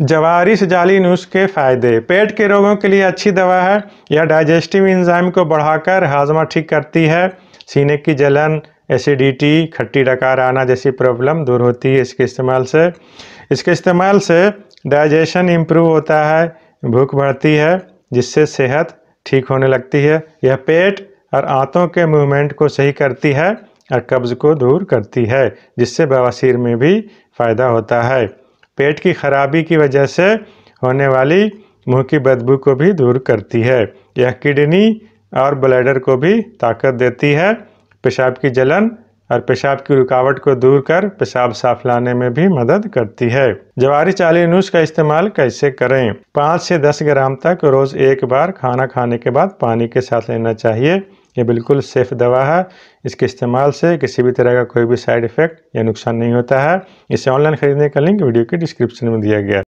जवारिश जाली नुस्ख के फायदे पेट के रोगों के लिए अच्छी दवा है यह डाइजेस्टिव इंजाइम को बढ़ाकर हाजमा ठीक करती है सीने की जलन एसिडिटी खट्टी डकार आना जैसी प्रॉब्लम दूर होती है इसके इस्तेमाल से इसके इस्तेमाल से डाइजेशन इम्प्रूव होता है भूख बढ़ती है जिससे सेहत ठीक होने लगती है यह पेट और आंतों के मूवमेंट को सही करती है और कब्ज़ को दूर करती है जिससे बवासीर में भी फ़ायदा होता है पेट की खराबी की वजह से होने वाली मुंह की बदबू को भी दूर करती है यह किडनी और ब्लैडर को भी ताकत देती है पेशाब की जलन और पेशाब की रुकावट को दूर कर पेशाब साफ लाने में भी मदद करती है जवारी चाली नूस का इस्तेमाल कैसे करें पाँच से दस ग्राम तक रोज एक बार खाना खाने के बाद पानी के साथ लेना चाहिए ये बिल्कुल सेफ़ दवा है इसके इस्तेमाल से किसी भी तरह का कोई भी साइड इफ़ेक्ट या नुकसान नहीं होता है इसे ऑनलाइन खरीदने का लिंक वीडियो के डिस्क्रिप्शन में दिया गया है